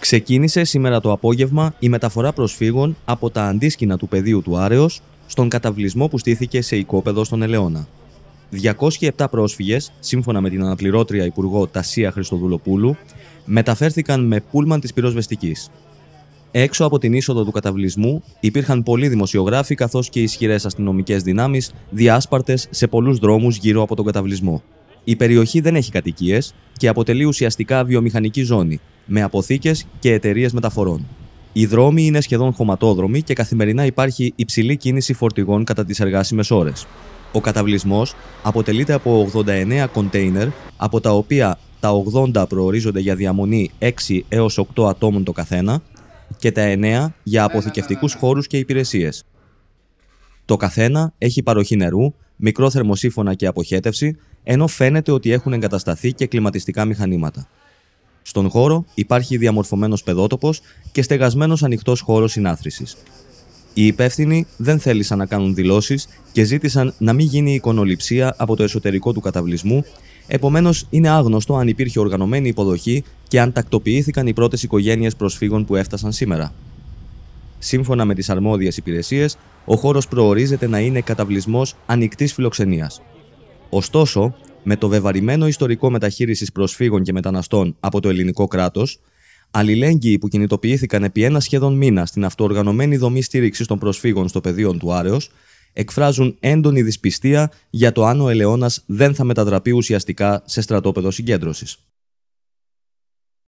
Ξεκίνησε σήμερα το απόγευμα η μεταφορά προσφύγων από τα αντίσκηνα του πεδίου του Άρεος στον καταβλισμό που στήθηκε σε οικόπεδο στον Ελαιώνα. 207 πρόσφυγες, σύμφωνα με την αναπληρώτρια Υπουργό Τασία Χριστοδουλοπούλου, μεταφέρθηκαν με πούλμαν της πυροσβεστικής. Έξω από την είσοδο του καταβλισμού υπήρχαν πολλοί δημοσιογράφοι καθώς και ισχυρές αστυνομικές δυνάμεις, διάσπαρτες σε πολλούς δρόμους γύρω από τον καταβλισμό. Η περιοχή δεν έχει κατοικίες και αποτελεί ουσιαστικά βιομηχανική ζώνη με αποθήκες και εταιρείες μεταφορών. Οι δρόμοι είναι σχεδόν χωματόδρομοι και καθημερινά υπάρχει υψηλή κίνηση φορτηγών κατά τις εργάσιμες ώρες. Ο καταβλισμός αποτελείται από 89 κοντέινερ, από τα οποία τα 80 προορίζονται για διαμονή 6 έω 8 ατόμων το καθένα και τα εννέα για αποθηκευτικούς χώρους και υπηρεσίες. Το καθένα έχει παροχή νερού, μικρό θερμοσύφωνα και αποχέτευση, ενώ φαίνεται ότι έχουν εγκατασταθεί και κλιματιστικά μηχανήματα. Στον χώρο υπάρχει διαμορφωμένος παιδότοπο και στεγασμένος ανοιχτός χώρος συνάθρησης. Οι υπεύθυνοι δεν θέλησαν να κάνουν δηλώσεις και ζήτησαν να μην γίνει εικονοληψία από το εσωτερικό του καταβλισμού, Επομένως, είναι άγνωστο αν υπήρχε οργανωμένη υποδοχή και αν τακτοποιήθηκαν οι πρώτες οικογένειες προσφύγων που έφτασαν σήμερα. Σύμφωνα με τις αρμόδιες υπηρεσίες, ο χώρος προορίζεται να είναι καταβλισμός ανοιχτής φιλοξενίας. Ωστόσο, με το βεβαρημένο ιστορικό μεταχείρισης προσφύγων και μεταναστών από το ελληνικό κράτος, αλληλέγγυοι που κινητοποιήθηκαν επί ένα σχεδόν μήνα στην αυτοοργανωμένη δομή στήριξης των προσφύγων στο πεδίο του Άρεος, εκφράζουν έντονη δυσπιστία για το αν ο Ελαιώνας δεν θα μετατραπεί ουσιαστικά σε στρατόπεδο συγκέντρωσης.